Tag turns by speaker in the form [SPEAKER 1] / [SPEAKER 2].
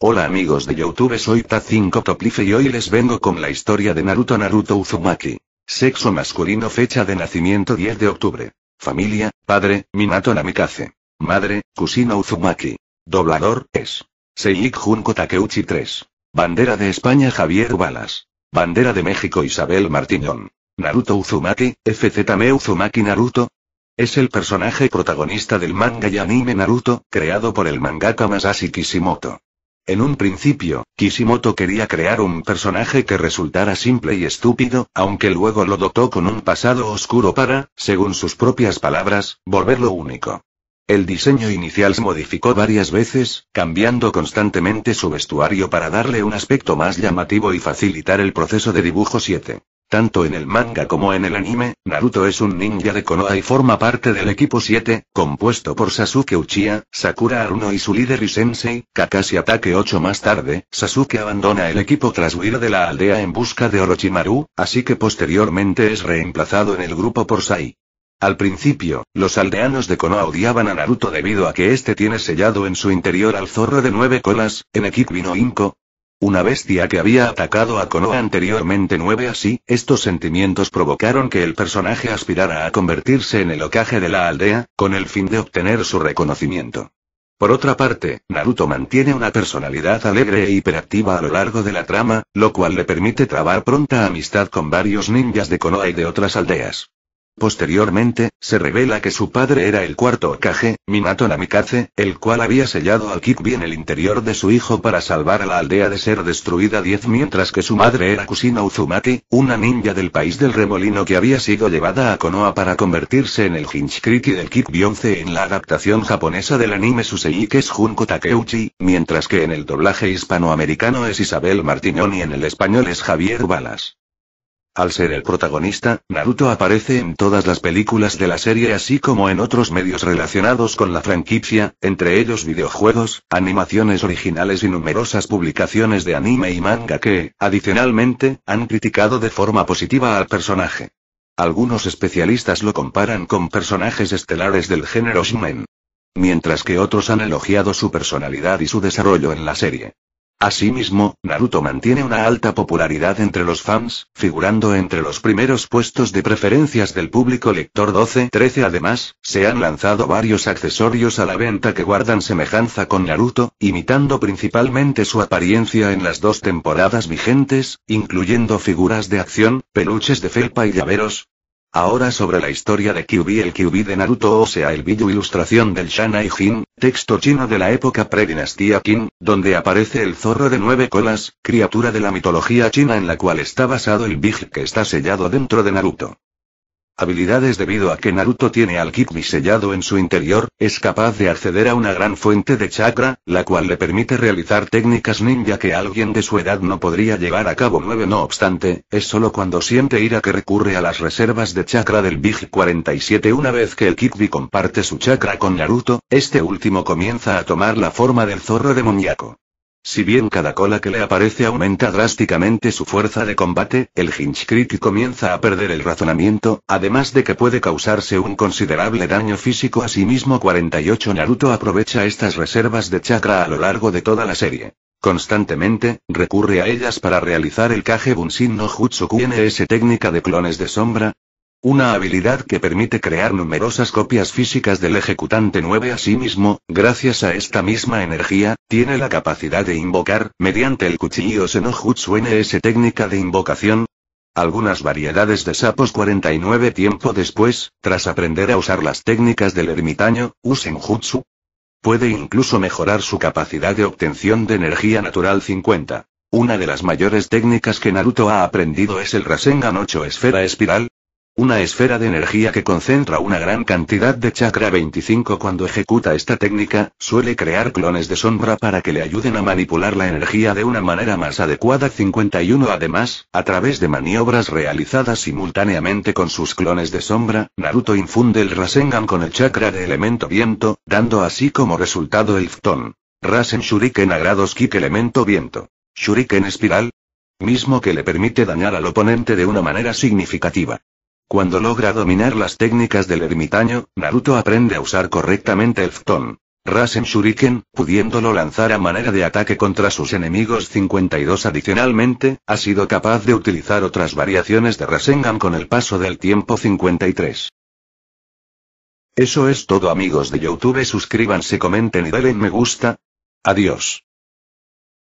[SPEAKER 1] Hola amigos de Youtube soy Ta5 Toplife y hoy les vengo con la historia de Naruto Naruto Uzumaki. Sexo masculino fecha de nacimiento 10 de octubre. Familia, padre, Minato Namikaze. Madre, Kusino Uzumaki. Doblador, es. Seik Junko Takeuchi 3. Bandera de España Javier Balas. Bandera de México Isabel Martiñón. Naruto Uzumaki, FZM Uzumaki Naruto, es el personaje protagonista del manga y anime Naruto, creado por el mangaka Masashi Kishimoto. En un principio, Kishimoto quería crear un personaje que resultara simple y estúpido, aunque luego lo dotó con un pasado oscuro para, según sus propias palabras, volverlo único. El diseño inicial se modificó varias veces, cambiando constantemente su vestuario para darle un aspecto más llamativo y facilitar el proceso de dibujo 7. Tanto en el manga como en el anime, Naruto es un ninja de Konoha y forma parte del equipo 7, compuesto por Sasuke Uchiha, Sakura Aruno y su líder y sensei, Kakashi Ataque 8 más tarde, Sasuke abandona el equipo tras huir de la aldea en busca de Orochimaru, así que posteriormente es reemplazado en el grupo por Sai. Al principio, los aldeanos de Konoha odiaban a Naruto debido a que este tiene sellado en su interior al zorro de nueve colas, en Ino Inko, una bestia que había atacado a Konoha anteriormente nueve así, estos sentimientos provocaron que el personaje aspirara a convertirse en el ocaje de la aldea, con el fin de obtener su reconocimiento. Por otra parte, Naruto mantiene una personalidad alegre e hiperactiva a lo largo de la trama, lo cual le permite trabar pronta amistad con varios ninjas de Konoha y de otras aldeas. Posteriormente, se revela que su padre era el cuarto Okage, Minato Namikaze, el cual había sellado al Kikbi en el interior de su hijo para salvar a la aldea de ser destruida 10 mientras que su madre era Kusina Uzumaki, una ninja del país del remolino que había sido llevada a Konoha para convertirse en el Hinchkriki del Kikbi 11 en la adaptación japonesa del anime Suseiki es Junko Takeuchi, mientras que en el doblaje hispanoamericano es Isabel Martignoni y en el español es Javier Balas. Al ser el protagonista, Naruto aparece en todas las películas de la serie así como en otros medios relacionados con la franquicia, entre ellos videojuegos, animaciones originales y numerosas publicaciones de anime y manga que, adicionalmente, han criticado de forma positiva al personaje. Algunos especialistas lo comparan con personajes estelares del género Shin-Men, mientras que otros han elogiado su personalidad y su desarrollo en la serie. Asimismo, Naruto mantiene una alta popularidad entre los fans, figurando entre los primeros puestos de preferencias del público lector 12-13. Además, se han lanzado varios accesorios a la venta que guardan semejanza con Naruto, imitando principalmente su apariencia en las dos temporadas vigentes, incluyendo figuras de acción, peluches de felpa y llaveros, Ahora sobre la historia de Kyubi el Kyubi de Naruto o sea el vídeo ilustración del Shanai Jin, texto chino de la época predinastía Qin, donde aparece el zorro de nueve colas, criatura de la mitología china en la cual está basado el Big que está sellado dentro de Naruto habilidades debido a que Naruto tiene al Kikmi sellado en su interior, es capaz de acceder a una gran fuente de chakra, la cual le permite realizar técnicas ninja que alguien de su edad no podría llevar a cabo 9 no obstante, es solo cuando siente ira que recurre a las reservas de chakra del Big 47 una vez que el Kikmi comparte su chakra con Naruto, este último comienza a tomar la forma del zorro demoníaco. Si bien cada cola que le aparece aumenta drásticamente su fuerza de combate, el Hinchcrit comienza a perder el razonamiento, además de que puede causarse un considerable daño físico a sí mismo. 48 Naruto aprovecha estas reservas de chakra a lo largo de toda la serie. Constantemente, recurre a ellas para realizar el Kage Bunshin no Jutsu técnica de clones de sombra, una habilidad que permite crear numerosas copias físicas del ejecutante 9 mismo, gracias a esta misma energía, tiene la capacidad de invocar, mediante el cuchillo Senohutsu NS técnica de invocación, algunas variedades de sapos 49 tiempo después, tras aprender a usar las técnicas del ermitaño, Usenjutsu. Puede incluso mejorar su capacidad de obtención de energía natural 50. Una de las mayores técnicas que Naruto ha aprendido es el Rasengan 8 esfera espiral, una esfera de energía que concentra una gran cantidad de chakra 25 cuando ejecuta esta técnica, suele crear clones de sombra para que le ayuden a manipular la energía de una manera más adecuada 51 Además, a través de maniobras realizadas simultáneamente con sus clones de sombra, Naruto infunde el Rasengan con el chakra de elemento viento, dando así como resultado el Fton. Rasen Shuriken a elemento viento. Shuriken espiral. Mismo que le permite dañar al oponente de una manera significativa. Cuando logra dominar las técnicas del ermitaño, Naruto aprende a usar correctamente el Fton. Rasen Shuriken, pudiéndolo lanzar a manera de ataque contra sus enemigos 52 adicionalmente, ha sido capaz de utilizar otras variaciones de Rasengan con el paso del tiempo 53. Eso es todo amigos de Youtube suscríbanse comenten y denle me gusta. Adiós.